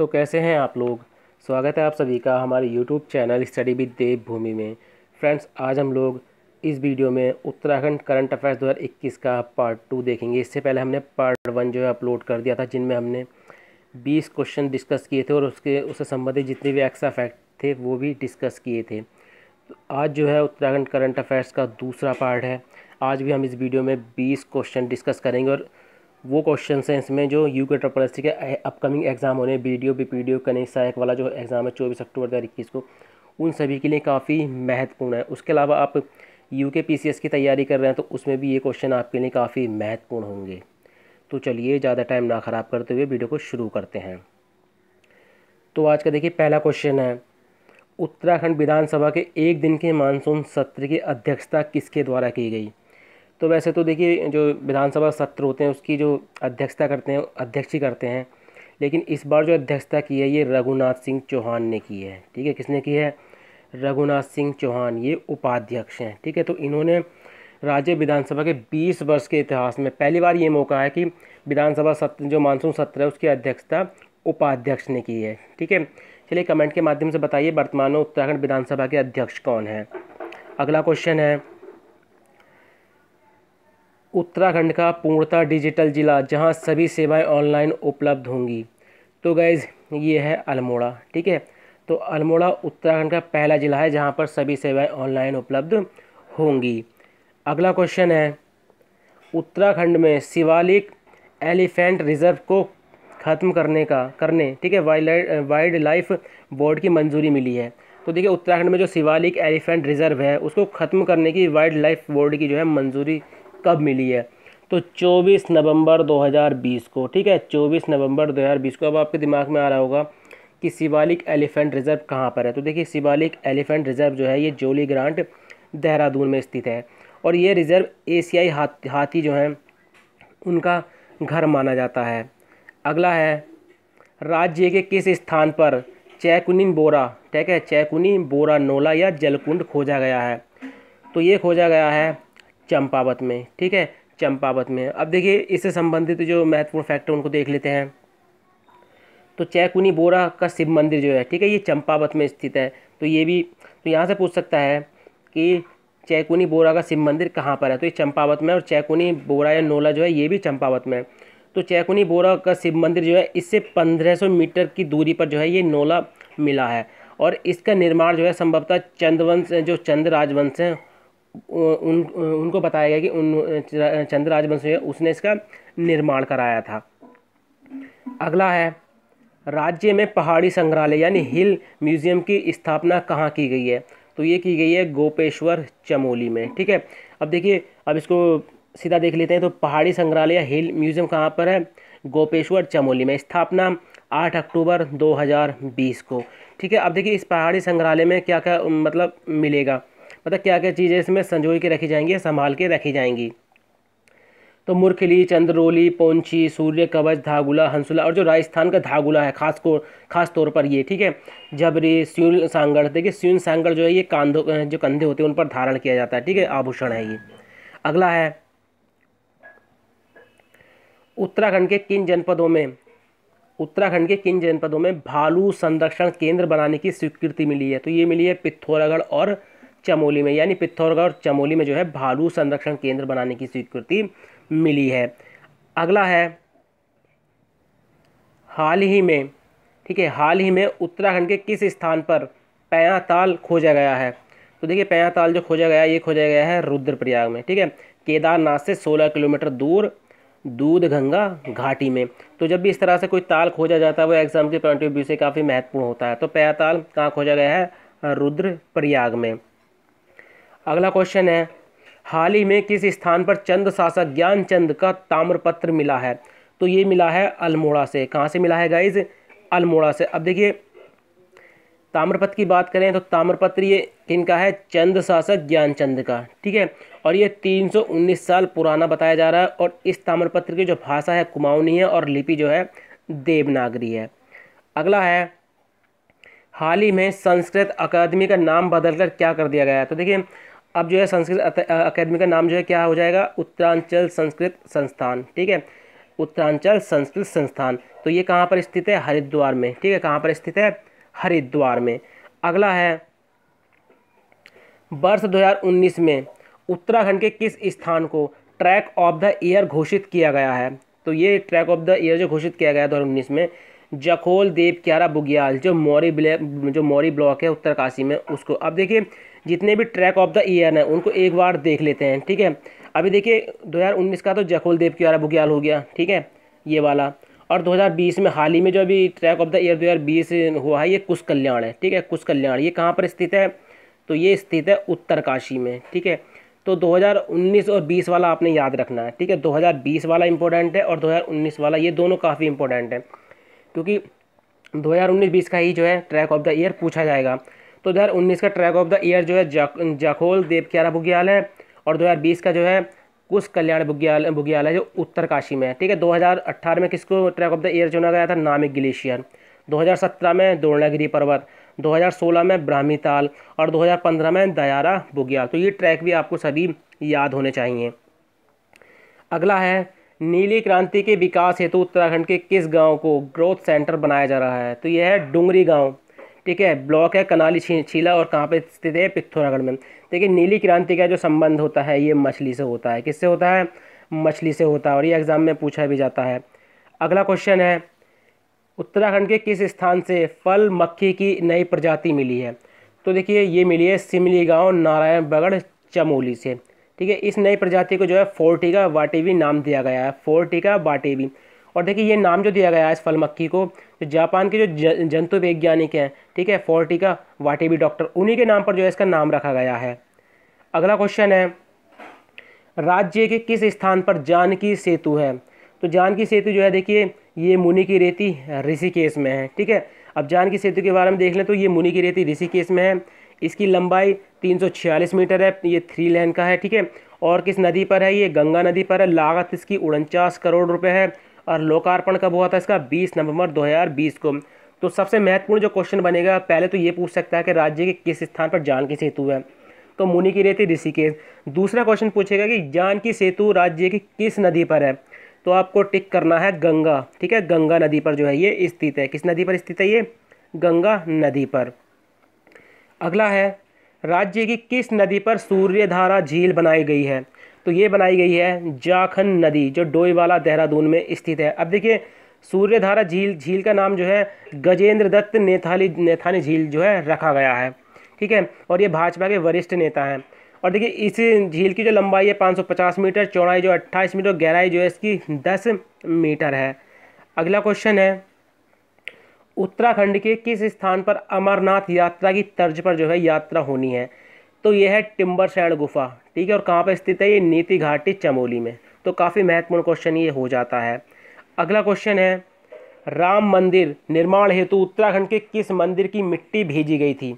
तो कैसे हैं आप लोग स्वागत है आप सभी का हमारे YouTube channel study with Devbhoomi में फ्रेंड्स आज हम लोग इस वीडियो में उत्तराखंड करंट अफेयर्स 2021 का पार्ट टू देखेंगे इससे पहले हमने पार्ट वन जो है अपलोड कर दिया था जिनमें हमने 20 क्वेश्चन डिस्कस किए थे और उसके उससे संबंधित जितने भी एक्सा फैक्ट थे वो भी डिस्कस किए थे तो आज जो है उत्तराखंड करंट अफेयर्स का दूसरा पार्ट है आज भी हम इस वीडियो में बीस क्वेश्चन डिस्कस करेंगे और वो क्वेश्चन हैं इसमें जो यू के ट्रपल एस के अपकमिंग एग्ज़ाम होने B D O B P D O कनेक वाला जो एग्ज़ाम है चौबीस अक्टूबर दो हज़ार इक्कीस को उन सभी के लिए काफ़ी महत्वपूर्ण है उसके अलावा आप यू के पी सी एस की तैयारी कर रहे हैं तो उसमें भी ये क्वेश्चन आपके लिए काफ़ी महत्वपूर्ण होंगे तो चलिए ज़्यादा टाइम ना ख़राब करते हुए वीडियो को शुरू करते हैं तो आज का देखिए पहला क्वेश्चन है उत्तराखंड विधानसभा के एक दिन के मानसून सत्र की अध्यक्षता किसके द्वारा की गई तो वैसे तो देखिए जो विधानसभा सत्र होते हैं उसकी जो अध्यक्षता करते हैं अध्यक्ष ही करते हैं लेकिन इस बार जो अध्यक्षता की है ये रघुनाथ सिंह चौहान ने की है ठीक है किसने की है रघुनाथ सिंह चौहान ये उपाध्यक्ष हैं ठीक है तो इन्होंने राज्य विधानसभा के 20 वर्ष के इतिहास में पहली बार ये मौका है कि विधानसभा सत्र जो मानसून सत्र है उसकी अध्यक्षता उपाध्यक्ष ने की है ठीक है चलिए कमेंट के माध्यम से बताइए वर्तमान में उत्तराखंड विधानसभा के अध्यक्ष कौन है अगला क्वेश्चन है उत्तराखंड का पूर्णतः डिजिटल ज़िला जहां सभी सेवाएं ऑनलाइन उपलब्ध होंगी तो गैज़ ये है अल्मोड़ा ठीक है तो अल्मोड़ा उत्तराखंड का पहला ज़िला है जहां पर सभी सेवाएं ऑनलाइन उपलब्ध होंगी अगला क्वेश्चन है उत्तराखंड में शिवालिक एलिफेंट रिजर्व को ख़त्म करने का करने ठीक है वाइल्ड वाइल्ड लाइफ बोर्ड की मंजूरी मिली है तो देखिए उत्तराखंड में जो शिवालिक एलिफेंट रिजर्व है उसको ख़त्म करने की वाइल्ड लाइफ बोर्ड की जो है मंजूरी कब मिली है तो 24 नवंबर 2020 को ठीक है 24 नवंबर 2020 को अब आपके दिमाग में आ रहा होगा कि शिवालिक एलिफेंट रिजर्व कहाँ पर है तो देखिए शिवालिक एलिफेंट रिजर्व जो है ये जोली ग्रांट देहरादून में स्थित है और ये रिजर्व एशियाई हाथ हाथी जो हैं उनका घर माना जाता है अगला है राज्य के किस स्थान पर चैकुनिन बोरा ठीक है चैकुनी बोरा नोला या जलकुंड खोजा गया है तो ये खोजा गया है चंपावत में ठीक है चंपावत में अब देखिए इससे संबंधित जो महत्वपूर्ण फैक्टर उनको देख लेते हैं तो चैकुनी बोरा का शिव मंदिर जो है ठीक है ये चंपावत में स्थित है तो ये भी तो यहाँ से पूछ सकता है कि चैकुनी बोरा का शिव मंदिर कहाँ पर है तो ये चंपावत में और चैकुनी बोरा या नोला जो है ये भी चंपावत में तो चैकुनी बोरा का शिव मंदिर जो है इससे पंद्रह मीटर की दूरी पर जो है ये नोला मिला है और इसका निर्माण जो है संभवतः चंद्रवंश जो चंद्र राजवंश हैं उन उनको बताया गया कि उन चंद्र राजवंशी उसने इसका निर्माण कराया था अगला है राज्य में पहाड़ी संग्रहालय यानी हिल म्यूजियम की स्थापना कहाँ की गई है तो ये की गई है गोपेश्वर चमोली में ठीक है अब देखिए अब इसको सीधा देख लेते हैं तो पहाड़ी संग्रहालय हिल म्यूजियम कहाँ पर है गोपेश्वर चमोली में स्थापना 8 अक्टूबर 2020 को ठीक है अब देखिए इस पहाड़ी संग्रहालय में क्या क्या मतलब मिलेगा मतलब क्या क्या चीज़ें इसमें संजोई के रखी जाएंगी संभाल के रखी जाएंगी तो मुरखली चंद्रोली पोंछी सूर्य कवच धागुला हंसुला और जो राजस्थान का धागुला है खास को खास तौर पर ये ठीक है जबरी स्यून सांगड़ देखिए स्यून सांगड़ जो है ये कांधो जो कंधे होते हैं उन पर धारण किया जाता है ठीक है आभूषण है ये अगला है उत्तराखंड के किन जनपदों में उत्तराखंड के किन जनपदों में भालू संरक्षण केंद्र बनाने की स्वीकृति मिली है तो ये मिली है पिथौरागढ़ और चमोली में यानी पिथौरगढ़ और चमोली में जो है भालू संरक्षण केंद्र बनाने की स्वीकृति मिली है अगला है हाल ही में ठीक है हाल ही में उत्तराखंड के किस स्थान पर पयाताल खोजा गया है तो देखिए पयाताल जो खोजा गया ये खोजा गया है रुद्रप्रयाग में ठीक है केदारनाथ से 16 किलोमीटर दूर दूध गंगा घाटी में तो जब भी इस तरह से कोई ताल खोजा जाता है वो एग्जाम के पॉइंट ऑफ व्यू से काफ़ी महत्वपूर्ण होता है तो पयाताल कहाँ खोजा गया है रुद्रप्रयाग में अगला क्वेश्चन है हाल ही में किस स्थान पर चंद शासक ज्ञानचंद का ताम्रपत्र मिला है तो ये मिला है अल्मोड़ा से कहाँ से मिला है गाइज अल्मोड़ा से अब देखिए ताम्रपत्र की बात करें तो ताम्रपत्र ये किन का है चंद शासक ज्ञानचंद का ठीक है और ये 319 साल पुराना बताया जा रहा है और इस ताम्रपत्र की जो भाषा है कुमाऊनी है और लिपि जो है देवनागरी है अगला है हाल ही में संस्कृत अकादमी का नाम बदलकर क्या कर दिया गया है तो देखिए अब जो है संस्कृत अकेडमी का नाम जो है क्या हो जाएगा उत्तरांचल संस्कृत संस्थान ठीक है उत्तरांचल संस्कृत संस्थान तो ये कहाँ पर स्थित है हरिद्वार में ठीक है कहाँ पर स्थित है हरिद्वार में अगला है वर्ष 2019 में उत्तराखंड के किस स्थान को ट्रैक ऑफ द ईयर घोषित किया गया है तो ये ट्रैक ऑफ द ईयर जो घोषित किया गया है दो में जखोल देव क्यारा बुग्याल जो मौरी ब्लैक जो मौरी ब्लॉक है उत्तरकाशी में उसको अब देखिए जितने भी ट्रैक ऑफ द ईयर हैं उनको एक बार देख लेते हैं ठीक है अभी देखिए 2019 का तो जखोल देव की वाला बुग्याल हो गया ठीक है ये वाला और 2020 में हाल ही में जो अभी ट्रैक ऑफ द ईयर 2020 हुआ है ये कुश कल्याण है ठीक है कुश कल्याण ये कहाँ पर स्थित है तो ये स्थित है उत्तरकाशी में ठीक है तो 2019 और 20 वाला आपने याद रखना है ठीक है 2020 वाला इंपॉर्टेंट है और 2019 वाला ये दोनों काफ़ी इंपॉर्टेंट है क्योंकि 2019-20 का ही जो है ट्रैक ऑफ द ईयर पूछा जाएगा तो दो का ट्रैक ऑफ द ईयर जो है जाखोल जाखोल देवक्यारा बुग्याल है और 2020 का जो है कुश कल्याण बुग्याल बुग्याल है जो उत्तरकाशी में है ठीक है 2018 में किसको ट्रैक ऑफ द ईयर चुना गया था नामिक ग्लेशियर 2017 में दोर्णागिरी पर्वत 2016 में ब्राह्मी ताल और 2015 में दयारा बुग्याल तो ये ट्रैक भी आपको सभी याद होने चाहिए अगला है नीली क्रांति के विकास हेतु उत्तराखंड के किस गांव को ग्रोथ सेंटर बनाया जा रहा है तो यह है डुंगरी गांव ठीक है ब्लॉक है कनाली छीला और कहाँ पे स्थित है पिथौरागढ़ में देखिए नीली क्रांति का जो संबंध होता है ये मछली से होता है किससे होता है मछली से होता है और ये एग्ज़ाम में पूछा भी जाता है अगला क्वेश्चन है उत्तराखंड के किस स्थान से फल मक्खी की नई प्रजाति मिली है तो देखिए ये मिली है सिमली गाँव नारायण बगड़ चमोली से ठीक है इस नई प्रजाति को जो है फोर्टिका वाटीवी नाम दिया गया है फोर्टिका वाटीवी और देखिए ये नाम जो दिया गया है इस फल मक्की को तो जापान के जो जंतु वैज्ञानिक हैं ठीक है फोर्टिका वाटी डॉक्टर उन्हीं के नाम पर जो है इसका नाम रखा गया है अगला क्वेश्चन है राज्य के किस स्थान पर जानकी सेतु है तो जानकी सेतु जो है देखिए ये मुनि की रेती ऋषिकेश में है ठीक है अब जानकी सेतु के बारे में देख लें तो ये मुनि की रेती ऋषिकेश में है इसकी लंबाई 346 मीटर है ये थ्री लेन का है ठीक है और किस नदी पर है ये गंगा नदी पर है लागत इसकी उनचास करोड़ रुपए है और लोकार्पण कब हुआ था इसका 20 नवंबर 2020 को तो सबसे महत्वपूर्ण जो क्वेश्चन बनेगा पहले तो ये पूछ सकता है कि राज्य के किस स्थान पर जान की सेतु है तो मुनि की रेती ऋषिकेश दूसरा क्वेश्चन पूछेगा कि जान की सेतु राज्य की किस नदी पर है तो आपको टिक करना है गंगा ठीक है गंगा नदी पर जो है ये स्थित है किस नदी पर स्थित है ये गंगा नदी पर अगला है राज्य की किस नदी पर सूर्यधारा झील बनाई गई है तो ये बनाई गई है जाखन नदी जो डोईवाला देहरादून में स्थित है अब देखिए सूर्यधारा झील झील का नाम जो है गजेंद्र दत्त नेथाली नेथानी झील जो है रखा गया है ठीक है और ये भाजपा के वरिष्ठ नेता हैं और देखिए इस झील की जो लंबाई है 550 मीटर चौड़ाई जो 28 मीटर गहराई जो है इसकी 10 मीटर है अगला क्वेश्चन है उत्तराखंड के किस स्थान पर अमरनाथ यात्रा की तर्ज पर जो है यात्रा होनी है तो ये है टिम्बर सैंड गुफा ठीक है और कहाँ पर स्थित है ये नीति घाटी चमोली में तो काफ़ी महत्वपूर्ण क्वेश्चन ये हो जाता है अगला क्वेश्चन है राम मंदिर निर्माण हेतु उत्तराखंड के किस मंदिर की मिट्टी भेजी गई थी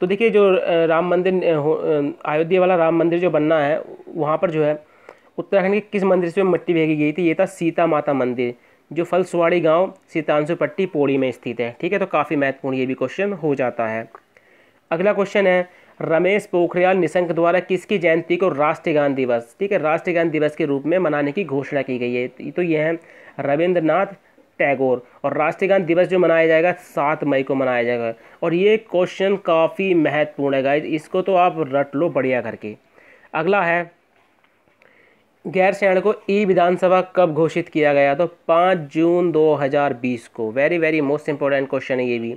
तो देखिए जो राम मंदिर अयोध्या वाला राम मंदिर जो बनना है वहाँ पर जो है उत्तराखंड के किस मंदिर से मिट्टी भेजी गई थी ये था सीता माता मंदिर जो फलसवाड़ी गांव सीतांशु पट्टी पौड़ी में स्थित है ठीक है तो काफ़ी महत्वपूर्ण ये भी क्वेश्चन हो जाता है अगला क्वेश्चन है रमेश पोखरियाल निशंक द्वारा किसकी जयंती को राष्ट्रीय गान दिवस ठीक है राष्ट्रीय गान दिवस के रूप में मनाने की घोषणा की गई है तो यह है रविंद्रनाथ टैगोर और राष्ट्रीय गान दिवस जो मनाया जाएगा सात मई को मनाया जाएगा और ये क्वेश्चन काफ़ी महत्वपूर्ण है गाइज इसको तो आप रट लो बढ़िया करके अगला है गैर शरण को ई विधानसभा कब घोषित किया गया तो पाँच जून बीस को very very most important question है ये भी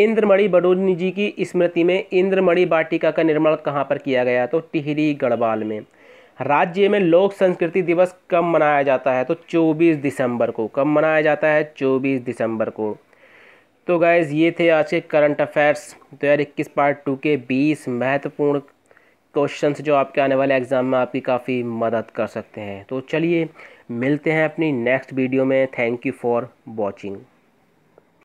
इंद्रमणि बडोनी जी की स्मृति में इंद्रमणि वाटिका का निर्माण कहाँ पर किया गया तो टिहरी गढ़वाल में राज्य में लोक संस्कृति दिवस कब मनाया जाता है तो 24 दिसंबर को कब मनाया जाता है 24 दिसंबर को तो गैज़ ये थे आज के करंट अफेयर्स दो हज़ार इक्कीस पार्ट टू के बीस महत्वपूर्ण क्वेश्चंस जो आपके आने वाले एग्ज़ाम में आपकी काफ़ी मदद कर सकते हैं तो चलिए मिलते हैं अपनी नेक्स्ट वीडियो में थैंक यू फॉर वॉचिंग